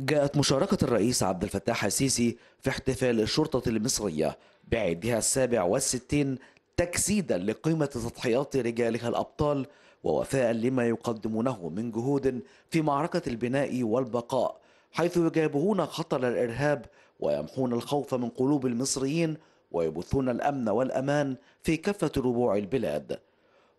جاءت مشاركة الرئيس عبد الفتاح السيسي في احتفال الشرطة المصرية بعيدها السابع والستين تجسيدا لقيمة تضحيات رجالها الأبطال ووفاء لما يقدمونه من جهود في معركة البناء والبقاء حيث يجابهون خطر الإرهاب ويمحون الخوف من قلوب المصريين ويبثون الأمن والأمان في كافة ربوع البلاد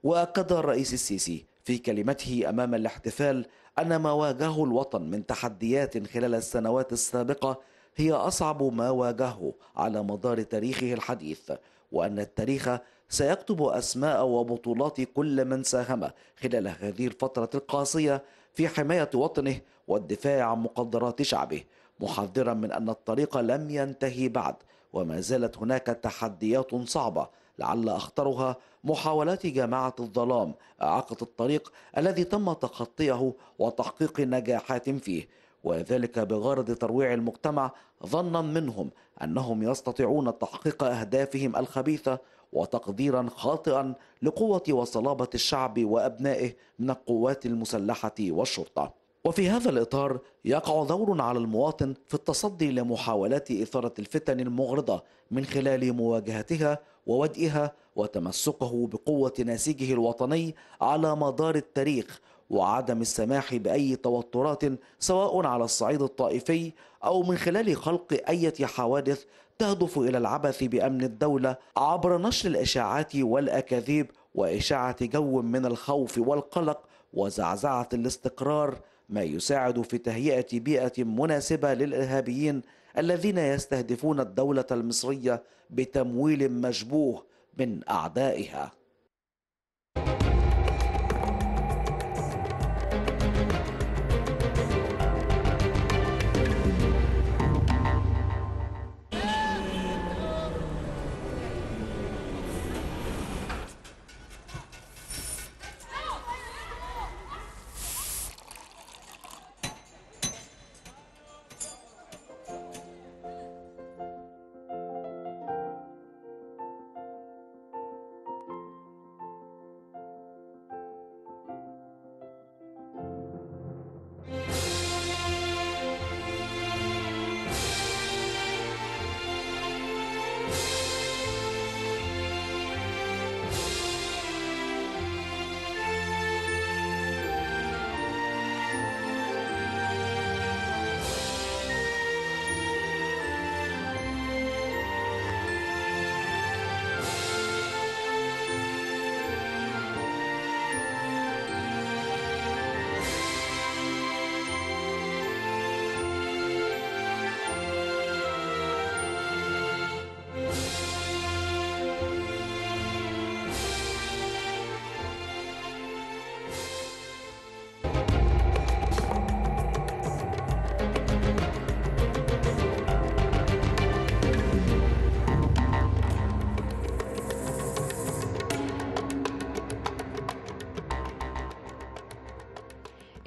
وأكد الرئيس السيسي في كلمته أمام الاحتفال أن ما واجهه الوطن من تحديات خلال السنوات السابقة هي أصعب ما واجهه على مدار تاريخه الحديث وأن التاريخ سيكتب أسماء وبطولات كل من ساهم خلال هذه الفترة القاسية في حماية وطنه والدفاع عن مقدرات شعبه محذرا من أن الطريق لم ينتهي بعد وما زالت هناك تحديات صعبة لعل أخطرها محاولات جماعة الظلام إعاقة الطريق الذي تم تخطيه وتحقيق نجاحات فيه وذلك بغرض ترويع المجتمع ظنا منهم أنهم يستطيعون تحقيق أهدافهم الخبيثة وتقديرا خاطئا لقوة وصلابة الشعب وأبنائه من القوات المسلحة والشرطة وفي هذا الإطار يقع دور على المواطن في التصدي لمحاولات إثارة الفتن المغرضة من خلال مواجهتها وودئها وتمسكه بقوة نسيجه الوطني على مدار التاريخ وعدم السماح بأي توترات سواء على الصعيد الطائفي أو من خلال خلق أي حوادث تهدف إلى العبث بأمن الدولة عبر نشر الإشاعات والأكاذيب وإشاعة جو من الخوف والقلق وزعزعة الاستقرار ما يساعد في تهيئة بيئة مناسبة للإرهابيين الذين يستهدفون الدولة المصرية بتمويل مشبوه من أعدائها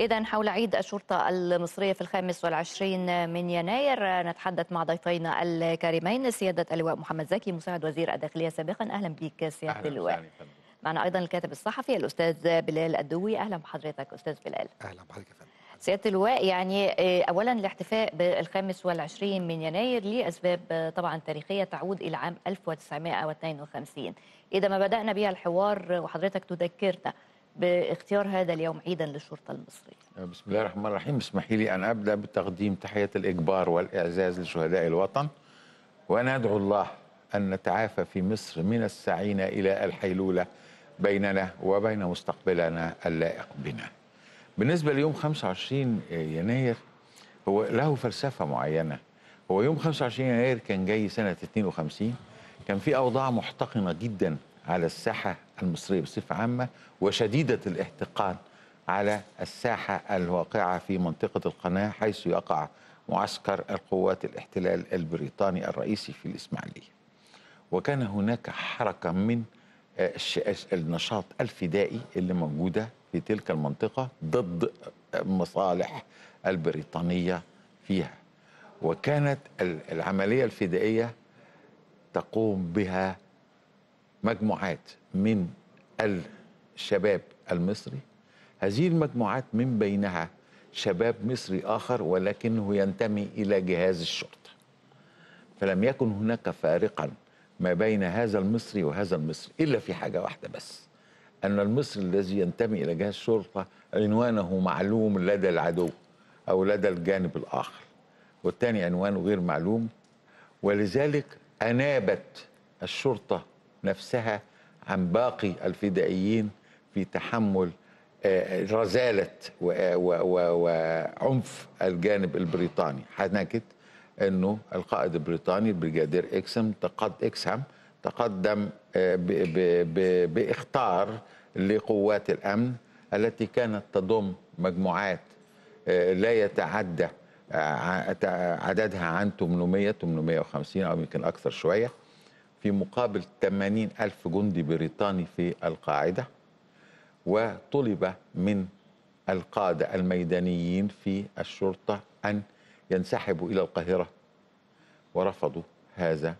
إذا حول عيد الشرطة المصرية في الخامس والعشرين من يناير نتحدث مع ضيفينا الكريمين سيادة اللواء محمد زكي مساعد وزير الداخلية سابقا أهلا بك سيادة اللواء معنا أيضا الكاتب الصحفي الأستاذ بلال الدوي أهلا بحضرتك أستاذ بلال أهلا بحضرتك يا فندم سيادة اللواء يعني آه، أولا الاحتفاء بالخامس والعشرين من يناير لأسباب آه، طبعا تاريخية تعود إلى عام 1952 إذا ما بدأنا بها الحوار آه، وحضرتك تذكرنا باختيار هذا اليوم عيدا للشرطة المصرية بسم الله الرحمن الرحيم اسمحي لي أن أبدأ بتقديم تحية الإجبار والإعزاز لشهداء الوطن وأنا أدعو الله أن نتعافى في مصر من السعينة إلى الحيلولة بيننا وبين مستقبلنا اللائق بنا بالنسبة ليوم 25 يناير هو له فلسفة معينة هو يوم 25 يناير كان جاي سنة 52 كان في أوضاع محتقنة جدا على الساحة المصرية بصفة عامة وشديدة الاحتقان على الساحة الواقعة في منطقة القناة حيث يقع معسكر القوات الاحتلال البريطاني الرئيسي في الإسماعيلية وكان هناك حركة من آه، النشاط الفدائي اللي موجودة في تلك المنطقة ضد آه، مصالح البريطانية فيها وكانت العملية الفدائية تقوم بها مجموعات من الشباب المصري هذه المجموعات من بينها شباب مصري آخر ولكنه ينتمي إلى جهاز الشرطة فلم يكن هناك فارقا ما بين هذا المصري وهذا المصري إلا في حاجة واحدة بس أن المصري الذي ينتمي إلى جهاز الشرطة عنوانه معلوم لدى العدو أو لدى الجانب الآخر والثاني عنوانه غير معلوم ولذلك أنابت الشرطة نفسها عن باقي الفدائيين في تحمل آه، رزالة وعنف الجانب البريطاني حنكت أنه القائد البريطاني البريجادير إكسم تقد إكسهام تقدم آه، باختار لقوات الأمن التي كانت تضم مجموعات آه، لا يتعدى عددها عن 800 850 أو يمكن أكثر شوية في مقابل 80 ألف جندي بريطاني في القاعدة وطلب من القادة الميدانيين في الشرطة أن ينسحبوا إلى القاهرة ورفضوا هذا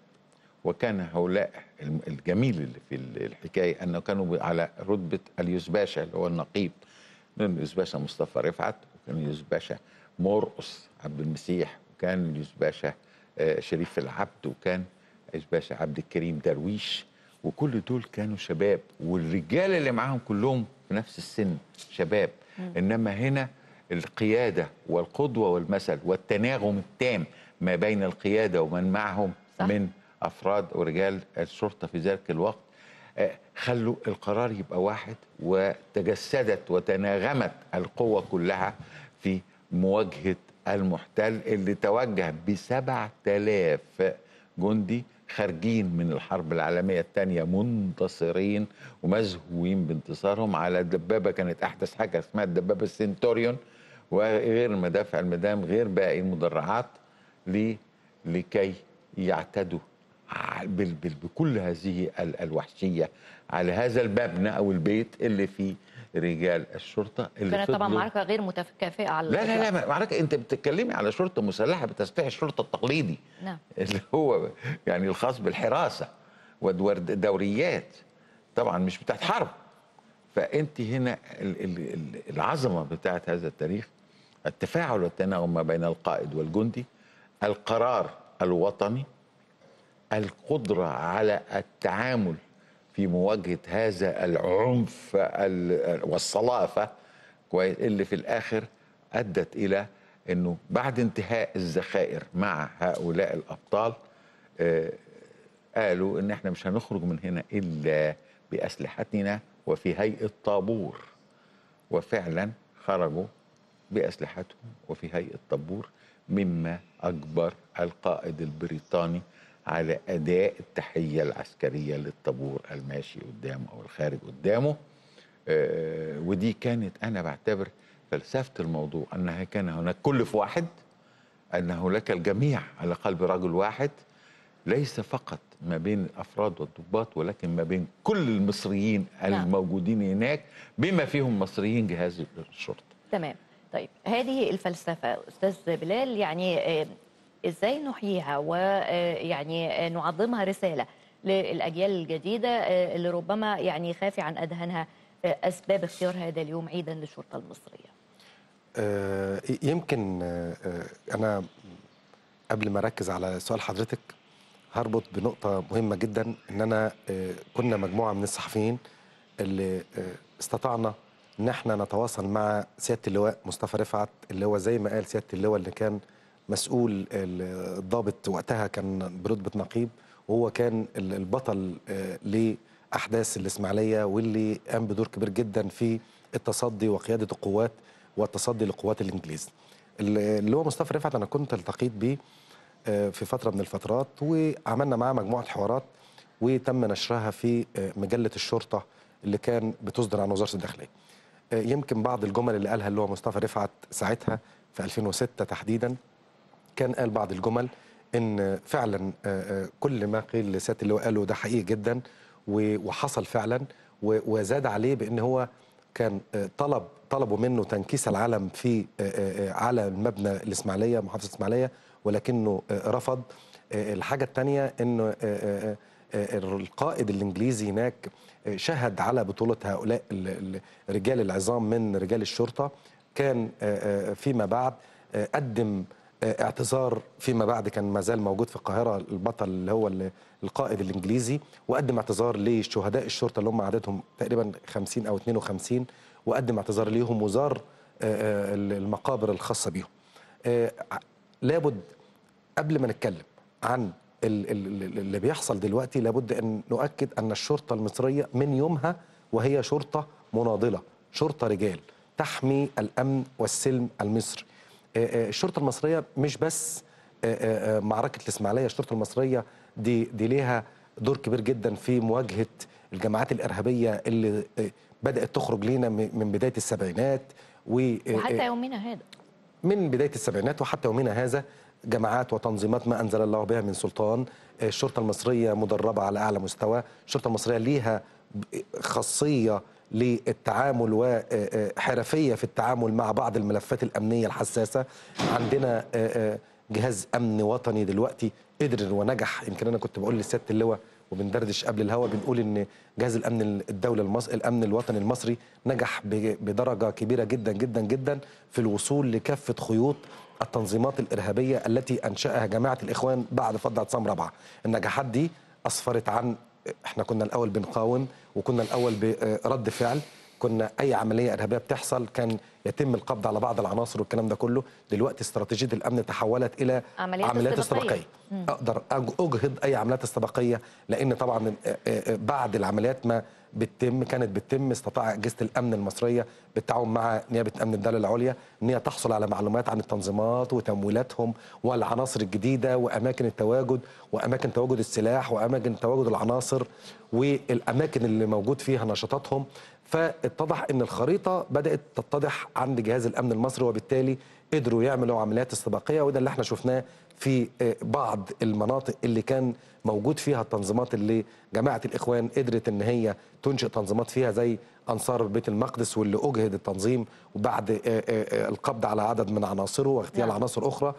وكان هؤلاء الجميل اللي في الحكاية أنه كانوا على رتبة اليوزباشا باشا اللي هو النقيب من اليوزباشا باشا مصطفى رفعت وكان اليوزباشا باشا مرقص عبد المسيح وكان اليوزباشا باشا آه، شريف العبد وكان باشا عبد الكريم درويش وكل دول كانوا شباب والرجال اللي معاهم كلهم في نفس السن شباب انما هنا القياده والقدوه والمثل والتناغم التام ما بين القياده ومن معهم صح. من افراد ورجال الشرطه في ذلك الوقت آه، خلوا القرار يبقى واحد وتجسدت وتناغمت القوه كلها في مواجهه المحتل اللي توجه ب 7000 جندي خارجين من الحرب العالمية الثانية منتصرين ومزهوين بانتصارهم على دبابة كانت أحدث حاجة اسمها الدبابة السنتوريون وغير مدافع المدام غير باقي المدرعات لكي يعتدوا بكل هذه الوحشية على هذا المبنى أو البيت اللي فيه رجال الشرطه اللي كانت طبعا معركه غير متكافئه على لا لا لا معركه انت بتتكلمي على شرطه مسلحه بتسليح الشرطه التقليدي نعم اللي هو يعني الخاص بالحراسه ودوريات طبعا مش بتاعت حرب فانت هنا العظمه بتاعت هذا التاريخ التفاعل والتناغم ما بين القائد والجندي القرار الوطني القدره على التعامل في مواجهه هذا العنف والصلافه كويس اللي في الاخر ادت الى انه بعد انتهاء الذخائر مع هؤلاء الابطال آه، قالوا ان احنا مش هنخرج من هنا الا باسلحتنا وفي هيئه طابور وفعلا خرجوا باسلحتهم وفي هيئه طابور مما اجبر القائد البريطاني على اداء التحيه العسكريه للطابور الماشي قدامه او الخارج قدامه آه، ودي كانت انا بعتبر فلسفه الموضوع انها كان هناك كل في واحد انه لك الجميع على قلب رجل واحد ليس فقط ما بين الافراد والضباط ولكن ما بين كل المصريين نعم. الموجودين هناك بما فيهم مصريين جهاز الشرطه تمام طيب هذه الفلسفه استاذ بلال يعني آه، ازاي نحييها ويعني آه، آه، نعظمها رساله للاجيال الجديده آه، اللي ربما يعني خافي عن اذهانها اسباب اختيار هذا اليوم عيدا للشرطه المصريه. يمكن انا قبل ما اركز على سؤال حضرتك هربط بنقطه مهمه جدا ان انا كنا مجموعه من الصحفيين اللي استطعنا ان احنا نتواصل مع سياده اللواء مصطفى رفعت اللي هو زي ما قال سياده اللواء اللي كان مسؤول الضابط وقتها كان برتبه نقيب وهو كان البطل آه، لاحداث الاسماعيليه واللي قام بدور كبير جدا في التصدي وقياده القوات والتصدي لقوات الانجليز اللي هو مصطفى رفعت انا كنت التقيت بيه آه، في فتره من الفترات وعملنا معاه مجموعه حوارات وتم نشرها في آه، مجله الشرطه اللي كان بتصدر عن وزاره الداخليه. يمكن بعض الجمل اللي قالها اللي هو مصطفى رفعت ساعتها في 2006 تحديدا كان قال بعض الجمل ان فعلا آه، آه، كل ما قيل لسياده اللواء قاله ده حقيقي جدا وحصل فعلا وزاد عليه بان هو كان آه، طلب طلبوا منه تنكيس العلم في على المبنى الاسماعيليه محافظه الاسماعيليه ولكنه رفض الحاجه الثانيه ان القائد الانجليزي هناك شهد على بطوله هؤلاء رجال العظام من رجال الشرطه كان فيما بعد قدم آه، اعتذار فيما بعد كان ما زال موجود في القاهرة البطل اللي هو القائد الإنجليزي وقدم اعتذار لشهداء الشرطة اللي هم عددهم تقريبا 50 أو 52 وقدم اعتذار ليهم وزار آه، آه، المقابر الخاصة بيهم لابد قبل ما نتكلم عن اللي بيحصل دلوقتي لابد أن نؤكد أن الشرطة المصرية من يومها وهي شرطة مناضلة شرطة رجال تحمي الأمن والسلم المصري آه، آه، الشرطه المصريه مش بس آه، معركه الاسماعيليه الشرطه المصريه دي دي ليها دور كبير جدا في مواجهه الجماعات الارهابيه اللي بدات تخرج لينا من بدايه السبعينات و وحتى يومنا هذا من بدايه السبعينات وحتى يومنا هذا جماعات وتنظيمات ما انزل الله بها من سلطان الشرطه المصريه مدربه على اعلى مستوى الشرطه المصريه ليها خاصيه للتعامل وحرفيه آه، آه، في التعامل مع بعض الملفات الامنيه الحساسه عندنا آه، جهاز امن وطني دلوقتي قدر ونجح يمكن انا كنت بقول للسيادة اللواء وبندردش قبل الهوا بنقول ان جهاز الامن الدوله المصري الامن الوطني المصري نجح بدرجه كبيره جدا جدا جدا في الوصول لكافه خيوط التنظيمات الارهابيه التي انشاها جماعه الاخوان بعد فضه عصام رابعه النجاحات دي اسفرت عن احنا كنا الاول بنقاوم وكنا الاول برد آه، فعل كنا اي عمليه ارهابيه بتحصل كان يتم القبض على بعض العناصر والكلام ده كله دلوقتي استراتيجيه الامن تحولت الى عمليات, عمليات استباقيه اقدر اجهض اي عمليات استباقيه لان طبعا آه، آه، بعد العمليات ما بتتم كانت بتتم استطاع اجهزه الامن المصريه بالتعاون مع نيابه امن الدوله العليا ان هي تحصل على معلومات عن التنظيمات وتمويلاتهم والعناصر الجديده واماكن التواجد واماكن تواجد السلاح واماكن تواجد العناصر والاماكن اللي موجود فيها نشاطاتهم فاتضح ان الخريطه بدات تتضح عند جهاز الامن المصري وبالتالي قدروا يعملوا عمليات استباقيه وده اللي احنا شفناه في آه، بعض المناطق اللي كان موجود فيها التنظيمات اللي جماعه الاخوان قدرت ان هي تنشئ تنظيمات فيها زي انصار بيت المقدس واللي اجهد التنظيم وبعد آه، آه، القبض على عدد من عناصره واغتيال نعم. عناصر اخرى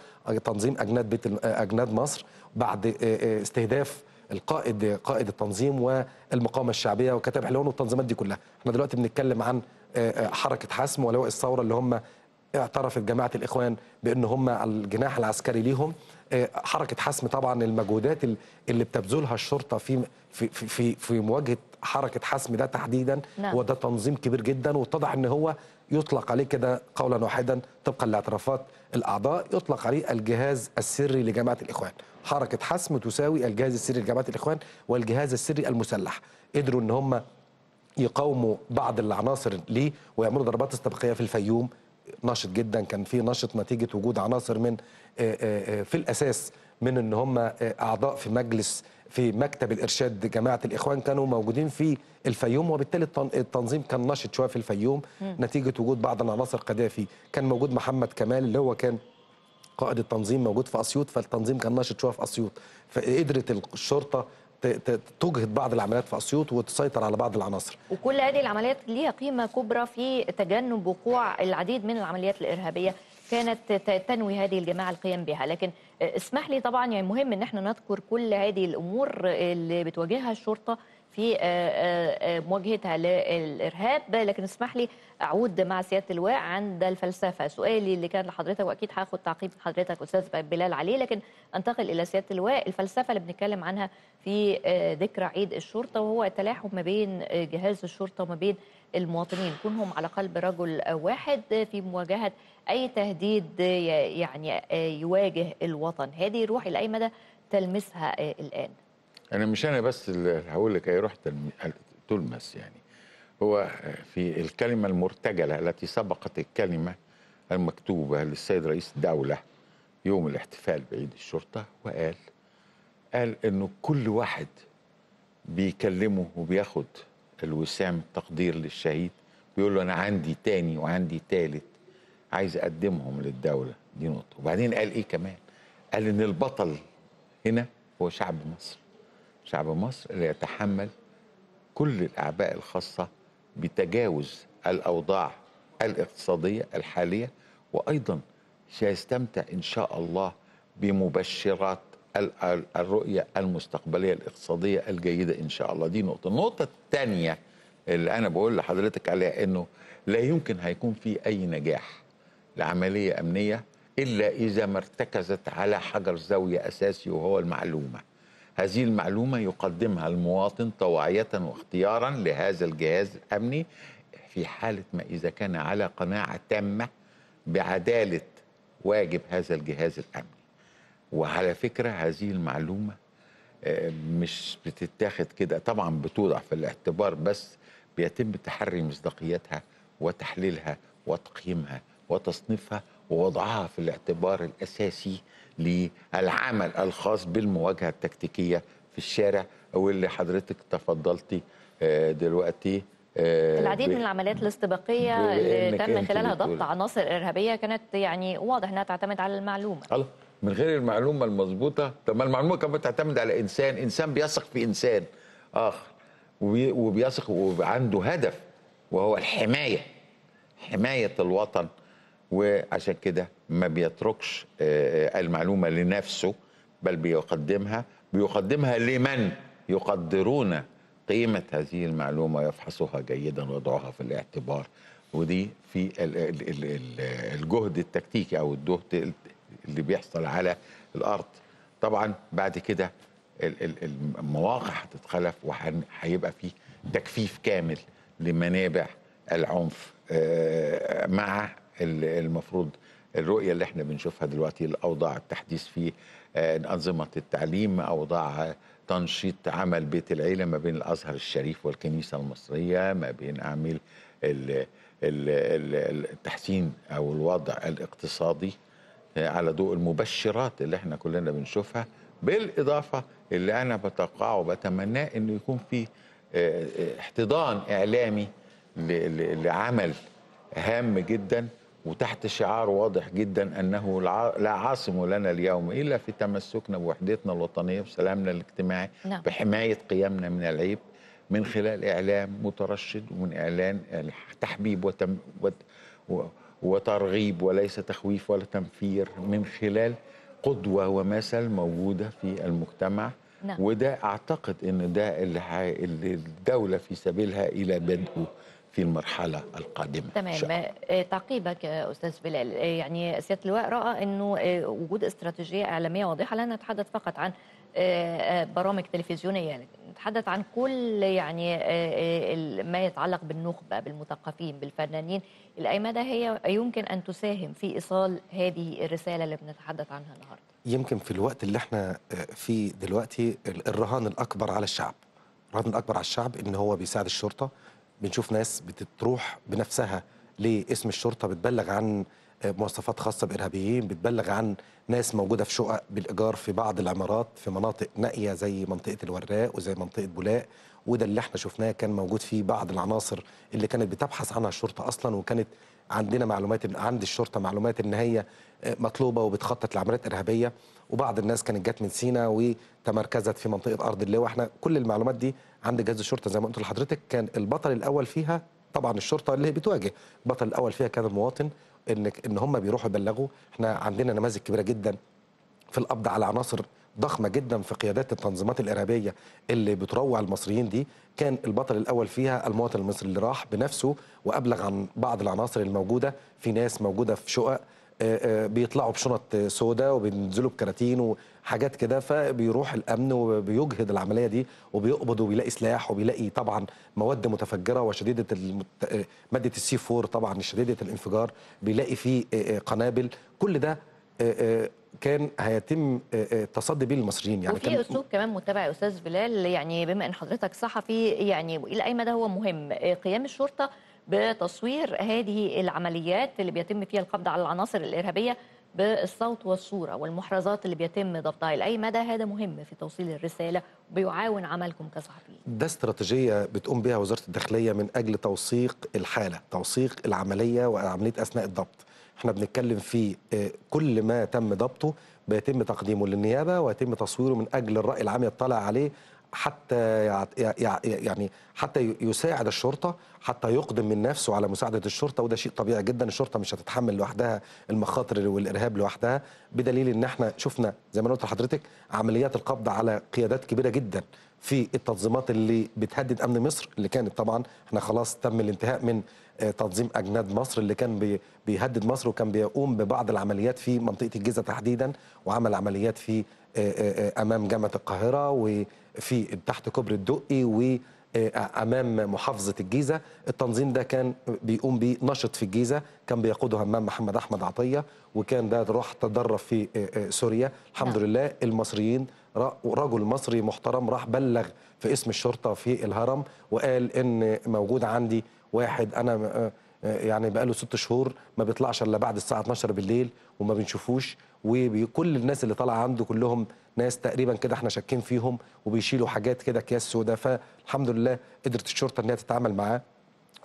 تنظيم اجناد بيت اجناد مصر بعد استهداف القائد قائد التنظيم والمقاومه الشعبيه وكتاب حلوان والتنظيمات دي كلها احنا دلوقتي بنتكلم عن آه، آه، حركه حسم ولواء الثوره اللي هم اعترفت جماعه الاخوان بان هم الجناح العسكري ليهم آه، حركه حسم طبعا المجهودات اللي بتبذلها الشرطه في في في في مواجهه حركه حسم ده تحديدا نعم. وده تنظيم كبير جدا واتضح ان هو يطلق عليه كده قولا واحدا طبقا لاعترافات الاعضاء يطلق عليه الجهاز السري لجماعه الاخوان حركه حسم تساوي الجهاز السري لجماعه الاخوان والجهاز السري المسلح قدروا ان هم يقاوموا بعض العناصر ليه ويعملوا ضربات استباقيه في الفيوم نشط جدا كان في نشط نتيجه وجود عناصر من آه، آه، آه، في الاساس من ان هم اعضاء في مجلس في مكتب الارشاد جماعه الاخوان كانوا موجودين في الفيوم وبالتالي التنظيم كان نشط شويه في الفيوم نتيجه وجود بعض العناصر قذافي كان موجود محمد كمال اللي هو كان قائد التنظيم موجود في اسيوط فالتنظيم كان نشط شويه في اسيوط فقدرت الشرطه تجهد بعض العمليات في اسيوط وتسيطر على بعض العناصر. وكل هذه العمليات ليها قيمه كبرى في تجنب وقوع العديد من العمليات الارهابيه كانت تنوي هذه الجماعه القيام بها، لكن اسمح لي طبعا يعني مهم ان احنا نذكر كل هذه الامور اللي بتواجهها الشرطه في آه، آه، آه، مواجهتها للارهاب لكن اسمح لي اعود مع سياده اللواء عند الفلسفه سؤالي اللي كان لحضرتك واكيد هاخد تعقيب حضرتك استاذ بلال عليه لكن انتقل الى سياده اللواء الفلسفه اللي بنتكلم عنها في ذكرى عيد الشرطه وهو التلاحم ما بين جهاز الشرطه وما بين المواطنين كونهم على قلب رجل واحد في مواجهه اي تهديد يعني يواجه الوطن هذه روح الى اي مدى تلمسها الان انا مش انا بس اللي هقول لك رحت تلمس يعني هو في الكلمه المرتجله التي سبقت الكلمه المكتوبه للسيد رئيس الدوله يوم الاحتفال بعيد الشرطه وقال قال انه كل واحد بيكلمه وبياخد الوسام التقدير للشهيد بيقول له انا عندي تاني وعندي تالت عايز اقدمهم للدوله دي نقطه وبعدين قال ايه كمان قال ان البطل هنا هو شعب مصر شعب مصر ليتحمل كل الأعباء الخاصة بتجاوز الأوضاع الاقتصادية الحالية وأيضا سيستمتع إن شاء الله بمبشرات الرؤية المستقبلية الاقتصادية الجيدة إن شاء الله دي نقطة النقطة الثانية اللي أنا بقول لحضرتك عليها إنه لا يمكن هيكون في أي نجاح لعملية أمنية إلا إذا ما ارتكزت على حجر زاوية أساسي وهو المعلومة هذه المعلومة يقدمها المواطن طواعية واختيارا لهذا الجهاز الأمني في حالة ما إذا كان على قناعة تامة بعدالة واجب هذا الجهاز الأمني وعلى فكرة هذه المعلومة آه، مش بتتاخد كده طبعا بتوضع في الاعتبار بس بيتم تحري مصداقيتها وتحليلها وتقييمها وتصنيفها ووضعها في الاعتبار الأساسي للعمل الخاص بالمواجهه التكتيكيه في الشارع واللي حضرتك تفضلتي آه، دلوقتي آه، العديد من العمليات الاستباقيه اللي تم خلالها ضبط عناصر ارهابيه كانت يعني واضح انها تعتمد على المعلومه من غير المعلومه المضبوطة طب ما المعلومه كانت بتعتمد على انسان انسان بيثق في انسان اخر وبيثق وعنده هدف وهو الحمايه حمايه الوطن وعشان كده ما بيتركش آه، آه، المعلومه لنفسه بل بيقدمها بيقدمها لمن يقدرون قيمه هذه المعلومه ويفحصوها جيدا ويضعوها في الاعتبار ودي في الجهد التكتيكي او الجهد اللي بيحصل على الارض طبعا بعد كده المواقع هتتخلف وهيبقى في تكفيف كامل لمنابع العنف آه، مع المفروض الرؤية اللي احنا بنشوفها دلوقتي الأوضاع التحديث في آه، أنظمة التعليم أوضاع تنشيط عمل بيت العيلة ما بين الأزهر الشريف والكنيسة المصرية ما بين أعمال التحسين أو الوضع الاقتصادي آه، على ضوء المبشرات اللي احنا كلنا بنشوفها بالإضافة اللي أنا بتوقعه وبتمناه أنه يكون في آه، احتضان إعلامي لعمل هام جداً وتحت شعار واضح جدا أنه لا عاصم لنا اليوم إلا في تمسكنا بوحدتنا الوطنية وسلامنا الاجتماعي نعم. بحماية قيمنا من العيب من خلال إعلام مترشد ومن إعلان تحبيب وتم وترغيب وليس تخويف ولا تنفير من خلال قدوة ومثل موجودة في المجتمع نعم. وده أعتقد أن ده اللي الدولة في سبيلها إلى بدءه في المرحله القادمه تمام آه، تعقيبك آه، استاذ بلال آه، يعني سياده اللواء راى انه وجود استراتيجيه اعلاميه واضحه لا نتحدث فقط عن برامج تلفزيونيه نتحدث عن كل يعني ما يتعلق بالنخبه بالمثقفين بالفنانين الاي مدى هي يمكن ان تساهم في ايصال هذه الرساله اللي بنتحدث عنها النهارده يمكن في الوقت اللي احنا فيه دلوقتي الرهان الاكبر على الشعب الرهان الاكبر على الشعب ان هو بيساعد الشرطه بنشوف ناس بتروح بنفسها لاسم الشرطه بتبلغ عن آه، مواصفات خاصه بارهابيين بتبلغ عن ناس موجوده في شقق بالايجار في بعض العمارات في مناطق نائيه زي منطقه الوراق وزي منطقه بولاق وده اللي احنا شفناه كان موجود فيه بعض العناصر اللي كانت بتبحث عنها الشرطه اصلا وكانت عندنا معلومات عند الشرطه معلومات ان هي آه، مطلوبه وبتخطط لعمليات ارهابيه وبعض الناس كانت جت من سينا وتمركزت في منطقه ارض اللواء احنا كل المعلومات دي عند جهاز الشرطه زي ما قلت لحضرتك كان البطل الاول فيها طبعا الشرطه اللي بتواجه البطل الاول فيها كان المواطن ان ان هم بيروحوا يبلغوا احنا عندنا نماذج كبيره جدا في القبض على عناصر ضخمه جدا في قيادات التنظيمات الارهابيه اللي بتروع المصريين دي كان البطل الاول فيها المواطن المصري اللي راح بنفسه وابلغ عن بعض العناصر الموجوده في ناس موجوده في شقق آه، آه، بيطلعوا بشنط سوداء وبينزلوا بكراتين وحاجات كده فبيروح الامن وبيجهد العمليه دي وبيقبض وبيلاقي سلاح وبيلاقي طبعا مواد متفجره وشديده المت... آه، ماده السي 4 طبعا شديده الانفجار بيلاقي فيه قنابل كل ده كان هيتم التصدي بيه للمصريين يعني وفي اسلوب كمان متابع يا استاذ بلال يعني بما ان حضرتك صحفي يعني الى اي مدى هو مهم قيام الشرطه بتصوير هذه العمليات اللي بيتم فيها القبض على العناصر الإرهابية بالصوت والصورة والمحرزات اللي بيتم ضبطها لأي مدى هذا مهم في توصيل الرسالة وبيعاون عملكم كصحفيين ده استراتيجية بتقوم بها وزارة الداخلية من أجل توثيق الحالة توثيق العملية وعملية أثناء الضبط احنا بنتكلم في آه، كل ما تم ضبطه بيتم تقديمه للنيابة ويتم تصويره من أجل الرأي العام يطلع عليه حتى يعني حتى يساعد الشرطه حتى يقدم من نفسه على مساعده الشرطه وده شيء طبيعي جدا الشرطه مش هتتحمل لوحدها المخاطر والارهاب لوحدها بدليل ان احنا شفنا زي ما قلت لحضرتك عمليات القبض على قيادات كبيره جدا في التنظيمات اللي بتهدد امن مصر اللي كانت طبعا احنا خلاص تم الانتهاء من آه، تنظيم اجناد مصر اللي كان بيهدد مصر وكان بيقوم ببعض العمليات في منطقه الجيزه تحديدا وعمل عمليات في آه، آه، امام جامعه القاهره و في تحت كوبري الدقي و آه، امام محافظه الجيزه التنظيم ده كان بيقوم بنشط في الجيزه كان بيقوده همام محمد احمد عطيه وكان ده راح تدرب في آه، آه، سوريا الحمد نعم. لله المصريين رجل مصري محترم راح بلغ في اسم الشرطه في الهرم وقال ان موجود عندي واحد انا يعني بقى له ست شهور ما بيطلعش الا بعد الساعه 12 بالليل وما بنشوفوش وكل الناس اللي طالعه عنده كلهم ناس تقريبا كده احنا شاكين فيهم وبيشيلوا حاجات كده اكياس سوداء فالحمد لله قدرت الشرطه ان هي تتعامل معاه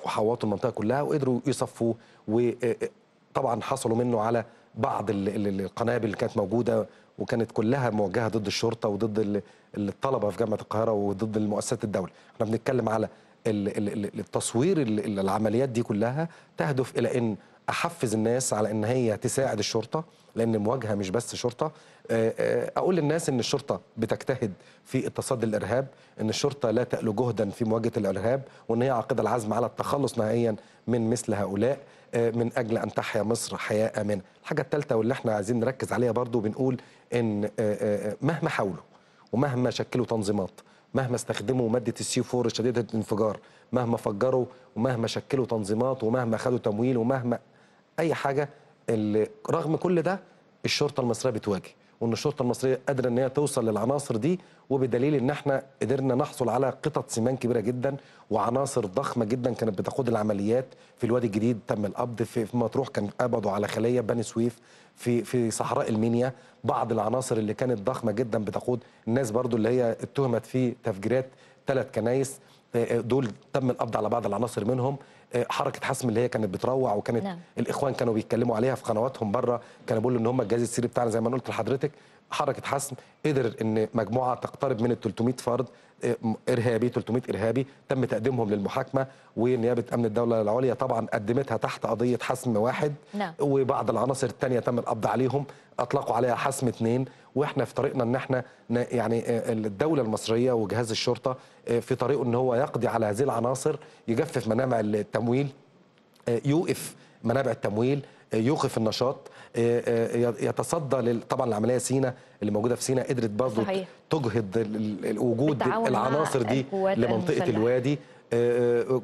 وحوطوا المنطقه كلها وقدروا يصفوا وطبعا حصلوا منه على بعض القنابل اللي كانت موجوده وكانت كلها موجهه ضد الشرطه وضد الطلبه في جامعه القاهره وضد المؤسسات الدوله احنا بنتكلم على التصوير العمليات دي كلها تهدف الى ان احفز الناس على ان هي تساعد الشرطه لان المواجهه مش بس شرطه آه، آه، اقول للناس ان الشرطه بتجتهد في التصدي للارهاب ان الشرطه لا تالو جهدا في مواجهه الارهاب وان هي عاقده العزم على التخلص نهائيا من مثل هؤلاء آه، من اجل ان تحيا مصر حياه امنه الحاجه الثالثه واللي احنا عايزين نركز عليها برضو بنقول ان مهما حاولوا ومهما شكلوا تنظيمات مهما استخدموا ماده السي 4 شديده الانفجار مهما فجروا ومهما شكلوا تنظيمات ومهما خدوا تمويل ومهما اي حاجه اللي رغم كل ده الشرطه المصريه بتواجه وان الشرطه المصريه قادره ان هي توصل للعناصر دي وبدليل ان احنا قدرنا نحصل على قطط سمان كبيره جدا وعناصر ضخمه جدا كانت بتقود العمليات في الوادي الجديد تم القبض في, مطروح كان قبضوا على خليه بني سويف في في صحراء المنيا بعض العناصر اللي كانت ضخمه جدا بتقود الناس برضو اللي هي اتهمت في تفجيرات ثلاث كنايس آه، آه، دول تم القبض على بعض العناصر منهم آه، حركه حسم اللي هي كانت بتروع وكانت نعم. الاخوان كانوا بيتكلموا عليها في قنواتهم بره كانوا بيقولوا ان هم الجهاز السري بتاعنا زي ما قلت لحضرتك حركه حسم قدر ان مجموعه تقترب من ال 300 فرد آه، ارهابي 300 ارهابي تم تقديمهم للمحاكمه ونيابه امن الدوله العليا طبعا قدمتها تحت قضيه حسم واحد نعم. وبعض العناصر الثانيه تم القبض عليهم اطلقوا عليها حسم اثنين واحنا في طريقنا ان احنا يعني آه، الدوله المصريه وجهاز الشرطه آه، في طريقه ان هو يقضي على هذه العناصر يجفف منابع التمويل يوقف منابع التمويل يوقف النشاط آه، آه، يتصدى طبعا العمليه سينا اللي موجوده في سينا قدرت برضه تجهض وجود العناصر دي لمنطقه المسلحة. الوادي آه،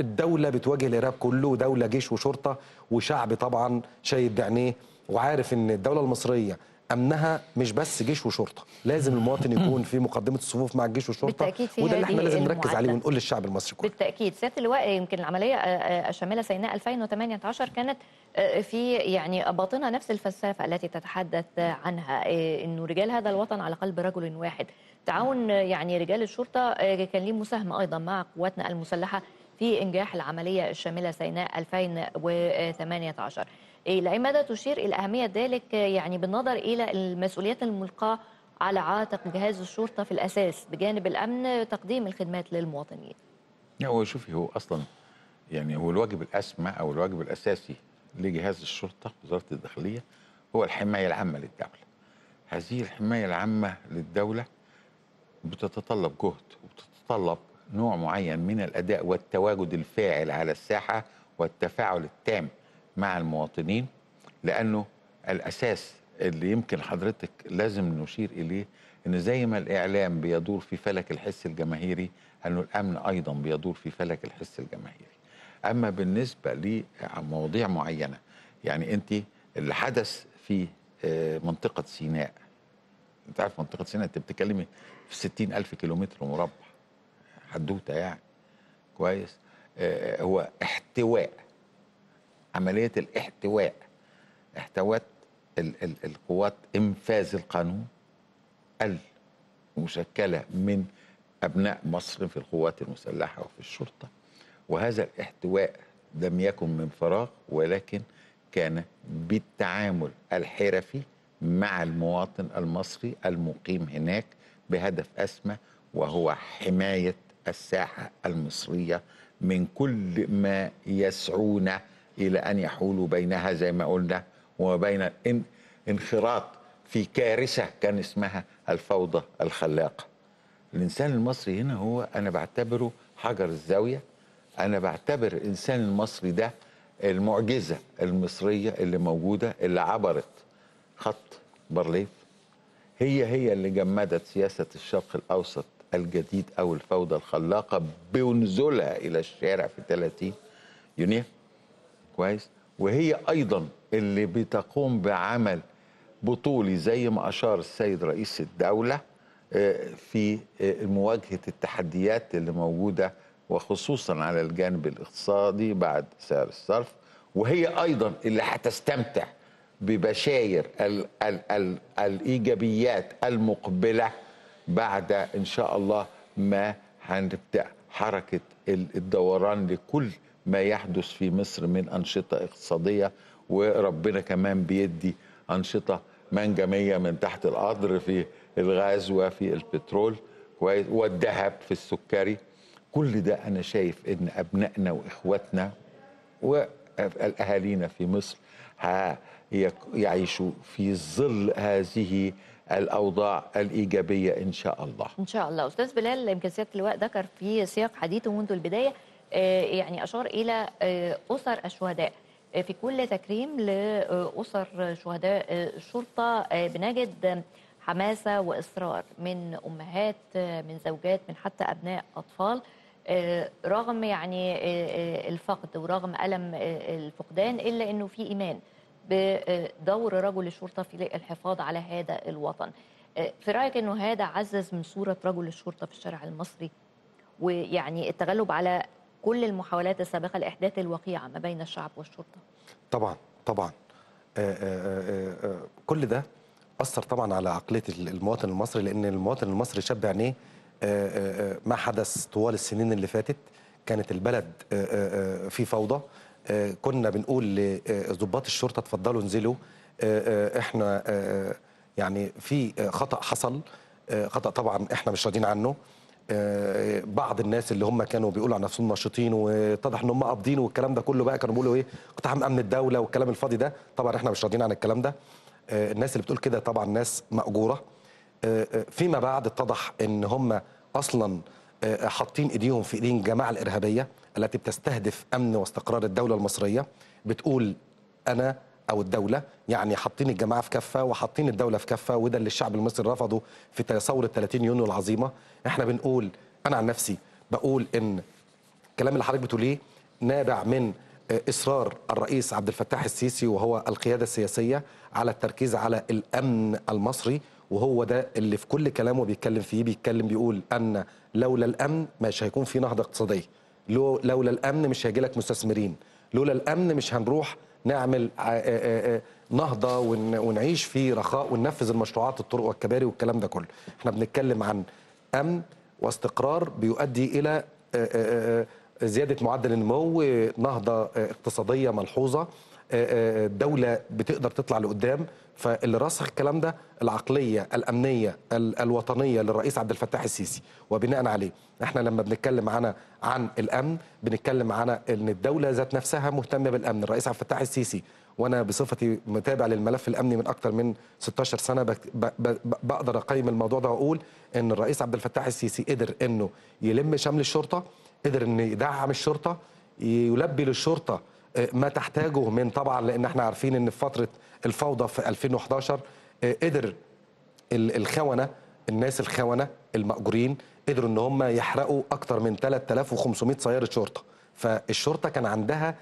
الدوله بتواجه الارهاب كله دوله جيش وشرطه وشعب طبعا شايد عينيه وعارف ان الدوله المصريه امنها مش بس جيش وشرطه لازم المواطن يكون في مقدمه الصفوف مع الجيش والشرطه بالتأكيد وده اللي احنا لازم نركز عليه ونقول للشعب المصري كله بالتاكيد سياده اللواء يمكن العمليه آه، آه، الشامله سيناء 2018 كانت آه، في يعني باطنها نفس الفلسفه التي تتحدث عنها انه رجال هذا الوطن على قلب رجل واحد تعاون يعني رجال الشرطه كان ليه مساهمه ايضا مع قواتنا المسلحه في انجاح العمليه الشامله سيناء 2018 إيه، مدى تشير إلى أهمية ذلك يعني بالنظر إلى المسؤوليات الملقاة على عاتق جهاز الشرطة في الأساس بجانب الأمن تقديم الخدمات للمواطنين هو شوفي هو أصلا يعني هو الواجب الأسمى أو الواجب الأساسي لجهاز الشرطة وزارة الداخلية هو الحماية العامة للدولة هذه الحماية العامة للدولة بتتطلب جهد وبتتطلب نوع معين من الأداء والتواجد الفاعل على الساحة والتفاعل التام مع المواطنين لانه الاساس اللي يمكن حضرتك لازم نشير اليه ان زي ما الاعلام بيدور في فلك الحس الجماهيري انه الامن ايضا بيدور في فلك الحس الجماهيري اما بالنسبه لمواضيع معينه يعني انت اللي حدث في آه، منطقه سيناء انت عارف منطقه سيناء انت بتتكلمي في 60 الف كيلومتر مربع حدوته يعني كويس آه، هو احتواء عمليه الاحتواء احتوت ال ال القوات انفاذ القانون المشكله من ابناء مصر في القوات المسلحه وفي الشرطه وهذا الاحتواء لم يكن من فراغ ولكن كان بالتعامل الحرفي مع المواطن المصري المقيم هناك بهدف اسمى وهو حمايه الساحه المصريه من كل ما يسعونه إلى أن يحولوا بينها زي ما قلنا وما بين انخراط في كارثة كان اسمها الفوضى الخلاقة الإنسان المصري هنا هو أنا بعتبره حجر الزاوية أنا بعتبر الإنسان المصري ده المعجزة المصرية اللي موجودة اللي عبرت خط بارليف هي هي اللي جمدت سياسة الشرق الأوسط الجديد أو الفوضى الخلاقة بنزولها إلى الشارع في 30 يونيو كويس وهي ايضا اللي بتقوم بعمل بطولي زي ما اشار السيد رئيس الدوله آه، في آه، مواجهه التحديات اللي موجوده وخصوصا على الجانب الاقتصادي بعد سعر الصرف وهي ايضا اللي هتستمتع ببشاير الـ الـ الـ الايجابيات المقبله بعد ان شاء الله ما هنبدا حركه الدوران لكل ما يحدث في مصر من أنشطة اقتصادية وربنا كمان بيدي أنشطة منجمية من تحت القدر في الغاز وفي البترول والذهب في السكري كل ده أنا شايف إن أبنائنا وإخواتنا والأهالينا في مصر يعيشوا في ظل هذه الاوضاع الايجابيه ان شاء الله. ان شاء الله، استاذ بلال يمكن سياده اللواء ذكر في سياق حديثه منذ البدايه آه، يعني أشار إلى آه، أسر الشهداء آه، في كل تكريم لأسر شهداء الشرطة بنجد حماسة وإصرار من أمهات من زوجات من حتى أبناء أطفال رغم يعني الفقد ورغم ألم الفقدان إلا أنه في إيمان بدور رجل الشرطة في الحفاظ على هذا الوطن في رأيك أنه هذا عزز من صورة رجل الشرطة في الشارع المصري ويعني التغلب على كل المحاولات السابقة لإحداث الوقيعة ما بين الشعب والشرطة طبعا طبعا آآ آآ آآ كل ده أثر طبعا على عقلية المواطن المصري لأن المواطن المصري شاب عينيه ما حدث طوال السنين اللي فاتت كانت البلد في فوضى كنا بنقول لضباط الشرطة اتفضلوا انزلوا احنا يعني في خطأ حصل خطأ طبعا احنا مش راضيين عنه آه، بعض الناس اللي هم كانوا بيقولوا عن نفسهم ناشطين واتضح ان هم قابضين والكلام ده كله بقى كانوا بيقولوا ايه اقتحام امن الدوله والكلام الفاضي ده طبعا احنا مش راضيين عن الكلام ده آه، الناس اللي بتقول كده طبعا ناس ماجوره آه، فيما بعد اتضح ان هم اصلا حاطين ايديهم في ايدين الجماعه الارهابيه التي بتستهدف امن واستقرار الدوله المصريه بتقول انا او الدوله يعني حاطين الجماعه في كفه وحاطين الدوله في كفه وده اللي الشعب المصري رفضه في ثوره 30 يونيو العظيمه احنا بنقول انا عن نفسي بقول ان الكلام اللي حضرتك بتقوليه نابع من آه، اصرار الرئيس عبد الفتاح السيسي وهو القياده السياسيه على التركيز على الامن المصري وهو ده اللي في كل كلامه بيتكلم فيه بيتكلم بيقول ان لولا الامن مش هيكون في نهضه اقتصاديه لولا الامن مش هيجي لك مستثمرين لولا الامن مش هنروح نعمل آه، آه، آه، نهضه ونعيش في رخاء وننفذ المشروعات الطرق والكباري والكلام ده كله احنا بنتكلم عن امن واستقرار بيؤدي الى زياده معدل النمو نهضه اقتصاديه ملحوظه آه، آه، دوله بتقدر تطلع لقدام فاللي راسخ الكلام ده العقليه الامنيه الوطنيه للرئيس عبد الفتاح السيسي وبناء عليه احنا لما بنتكلم عن عن الامن بنتكلم عن ان الدوله ذات نفسها مهتمه بالامن الرئيس عبد الفتاح السيسي وانا بصفتي متابع للملف الامني من اكثر من 16 سنه بقدر اقيم الموضوع ده واقول ان الرئيس عبد الفتاح السيسي قدر انه يلم شمل الشرطه قدر انه يدعم الشرطه يلبي للشرطه آه، ما تحتاجه من طبعا لان احنا عارفين ان في فتره الفوضى في 2011 آه، قدر الخونه الناس الخونه المأجورين قدروا ان هم يحرقوا اكثر من 3500 سياره شرطه فالشرطه كان عندها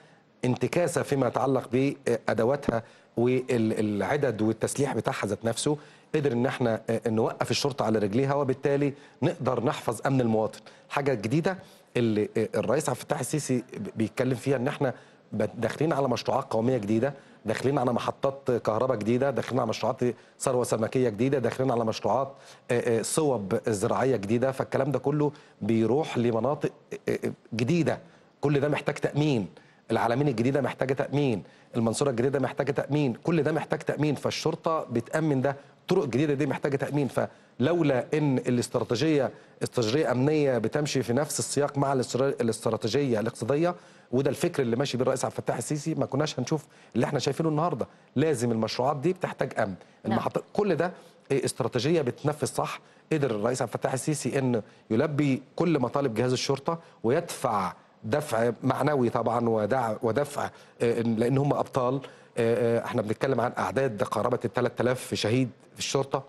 انتكاسه فيما يتعلق بادواتها والعدد والتسليح بتاعها ذات نفسه قدر ان احنا آه، نوقف الشرطه على رجليها وبالتالي نقدر نحفظ امن المواطن الحاجه الجديده اللي الرئيس عبد الفتاح السيسي بيتكلم فيها ان احنا داخلين على مشروعات قوميه جديده داخلين على محطات كهرباء جديده داخلين على مشروعات ثروه سمكيه جديده داخلين على مشروعات آه، آه، صوب زراعيه جديده فالكلام ده كله بيروح لمناطق آه، جديده كل ده محتاج تامين العالمين الجديده محتاجه تامين المنصوره الجديده محتاجه تامين كل ده محتاج تامين فالشرطه بتامن ده الطرق الجديده دي محتاجه تامين فلولا ان الاستراتيجيه استراتيجيه امنيه بتمشي في نفس السياق مع الاستراتيجيه الاقتصاديه وده الفكر اللي ماشي بالرئيس الرئيس عبد الفتاح السيسي ما كناش هنشوف اللي احنا شايفينه النهارده لازم المشروعات دي بتحتاج امن نعم. المحط... كل ده إيه، استراتيجيه بتنفذ صح قدر الرئيس عبد الفتاح السيسي ان يلبي كل مطالب جهاز الشرطه ويدفع دفع معنوي طبعا ودع ودفع إيه، لان هم ابطال إيه، احنا بنتكلم عن اعداد قرابه ال 3000 شهيد في الشرطه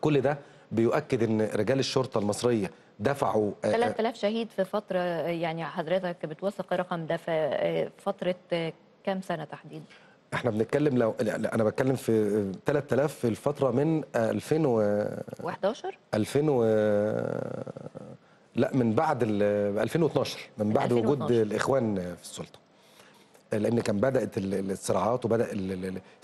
كل ده بيؤكد ان رجال الشرطه المصريه دفعوا 3000 آه، آه، شهيد في فتره آه، يعني حضرتك بتوثق الرقم ده في فتره كام سنه تحديدا؟ احنا بنتكلم لو انا بتكلم في 3000 في الفتره من 2000 و 11 2000 و لا من بعد ال 2012 من بعد 2012. وجود الاخوان في السلطه لان كان بدات الصراعات وبدا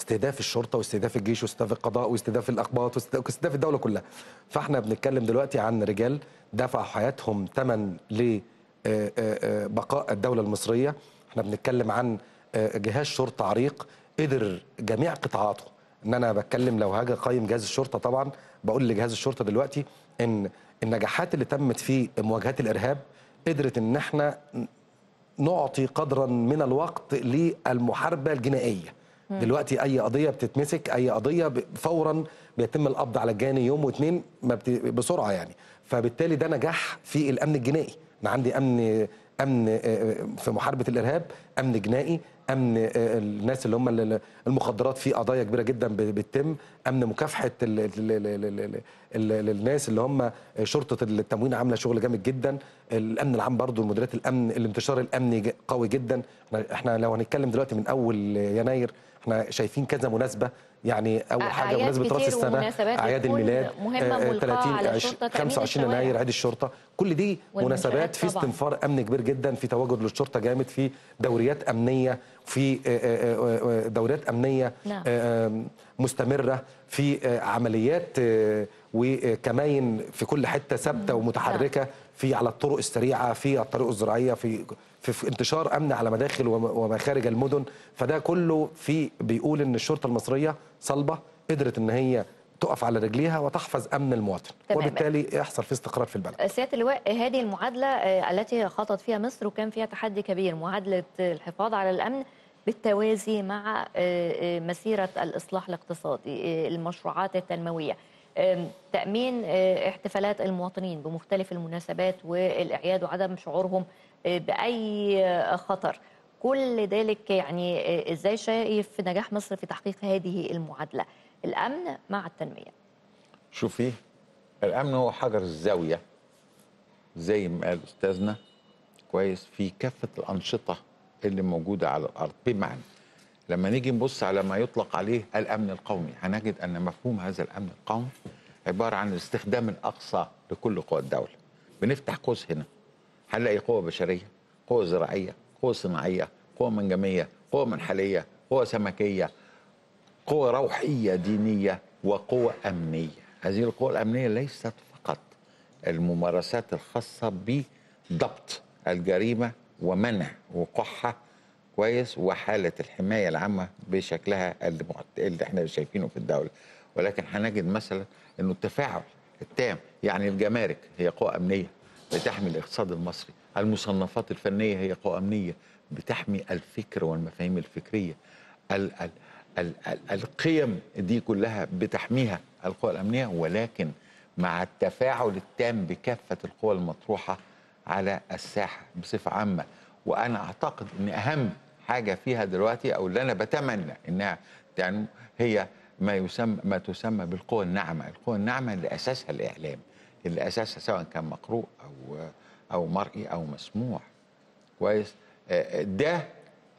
استهداف الشرطه واستهداف الجيش واستهداف القضاء واستهداف الاقباط واستهداف الدوله كلها فاحنا بنتكلم دلوقتي عن رجال دفعوا حياتهم ثمن لبقاء آه، آه، آه، الدوله المصريه احنا بنتكلم عن جهاز شرطه عريق قدر جميع قطاعاته ان انا بتكلم لو هاجي اقيم جهاز الشرطه طبعا بقول لجهاز الشرطه دلوقتي ان النجاحات اللي تمت في مواجهه الارهاب قدرت ان احنا نعطي قدرا من الوقت للمحاربه الجنائيه مم. دلوقتي اي قضيه بتتمسك اي قضيه فورا بيتم القبض على الجاني يوم واثنين بسرعه يعني فبالتالي ده نجاح في الامن الجنائي انا عندي امن امن آه، آه، في محاربه الارهاب امن جنائي امن آه، الناس اللي هم المخدرات في قضايا كبيره جدا بتتم امن مكافحه الناس اللي هم شرطه التموين عامله شغل جامد جدا الامن العام برضو مديريات الامن الانتشار الامني قوي جدا احنا لو هنتكلم دلوقتي من اول يناير احنا شايفين كذا مناسبه يعني اول حاجه مناسبه راس السنه اعياد الميلاد مهمة 30 25 يناير عيد الشرطه كل دي مناسبات في استنفار امن كبير جدا في تواجد للشرطه جامد في دوريات امنيه في آه، آه، آه، دوريات امنيه نعم. مستمره في عمليات وكماين في كل حته ثابته ومتحركه نعم. في على الطرق السريعه في الطرق الزراعيه في في انتشار امن على مداخل ومخارج المدن فده كله في بيقول ان الشرطه المصريه صلبه قدرت ان هي تقف على رجليها وتحفظ امن المواطن تمام. وبالتالي يحصل في استقرار في البلد سياده اللواء هذه المعادله آه، التي خاضت فيها مصر وكان فيها تحدي كبير معادله الحفاظ على الامن بالتوازي مع آه، آه، مسيره الاصلاح الاقتصادي المشروعات التنمويه تامين احتفالات المواطنين بمختلف المناسبات والاعياد وعدم شعورهم باي خطر كل ذلك يعني آه، ازاي شايف نجاح مصر في تحقيق هذه المعادله الامن مع التنميه شوفي الامن هو حجر الزاويه زي ما قال استاذنا كويس في كافه الانشطه اللي موجوده على الارض بمعنى لما نيجي نبص على ما يطلق عليه الامن القومي هنجد ان مفهوم هذا الامن القومي عباره عن الاستخدام الاقصى لكل قوى الدوله بنفتح قوس هنا هنلاقي قوة بشرية قوة زراعية قوة صناعية قوة منجمية قوة منحلية قوة سمكية قوة روحية دينية وقوة أمنية هذه القوة الأمنية ليست فقط الممارسات الخاصة بضبط الجريمة ومنع وقحة كويس وحالة الحماية العامة بشكلها اللي, اللي احنا شايفينه في الدولة ولكن هنجد مثلا انه التفاعل التام يعني الجمارك هي قوة أمنية بتحمي الاقتصاد المصري المصنفات الفنية هي قوامنية بتحمي الفكر والمفاهيم الفكرية ال ال ال ال القيم دي كلها بتحميها القوى الأمنية ولكن مع التفاعل التام بكافة القوى المطروحة على الساحة بصفة عامة وأنا أعتقد أن أهم حاجة فيها دلوقتي أو اللي أنا بتمنى أنها يعني هي ما يسمى ما تسمى بالقوى الناعمة، القوى الناعمة اللي أساسها الإعلام. اللي اساسها سواء كان مقروء او او مرئي او مسموع كويس آه، آه، ده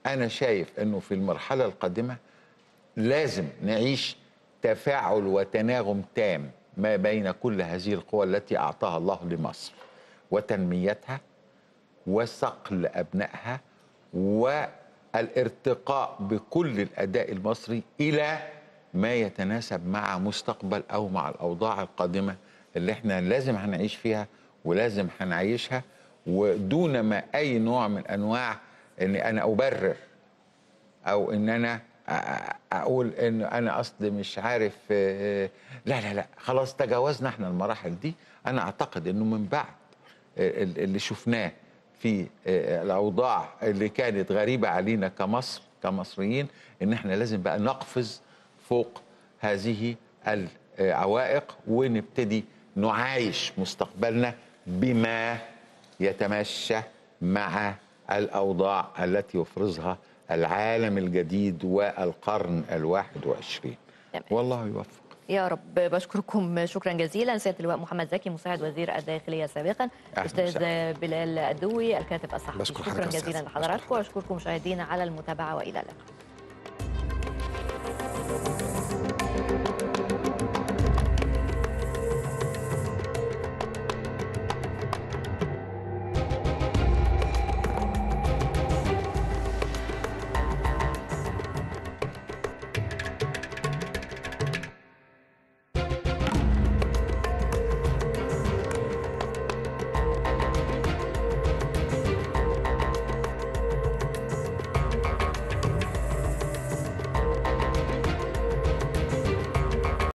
انا شايف انه في المرحله القادمه لازم نعيش تفاعل وتناغم تام ما بين كل هذه القوى التي اعطاها الله لمصر وتنميتها وصقل ابنائها والارتقاء بكل الاداء المصري الى ما يتناسب مع مستقبل او مع الاوضاع القادمه اللي احنا لازم هنعيش فيها ولازم هنعيشها ودون ما اي نوع من انواع ان انا ابرر او ان انا اقول ان انا اصل مش عارف آه، آه، لا لا لا خلاص تجاوزنا احنا المراحل دي انا اعتقد انه من بعد آه، اللي شفناه في الاوضاع اللي كانت غريبه علينا كمصر كمصريين ان احنا لازم بقى نقفز فوق هذه العوائق ونبتدي نعايش مستقبلنا بما يتمشى مع الأوضاع التي يفرزها العالم الجديد والقرن الواحد وعشرين والله يوفق يا رب بشكركم شكرا جزيلا سياده اللواء محمد زكي مساعد وزير الداخليه سابقا استاذ بلال الدوي الكاتب الصحفي بشكر شكرا جزيلا لحضراتكم واشكركم مشاهدينا على المتابعه والى اللقاء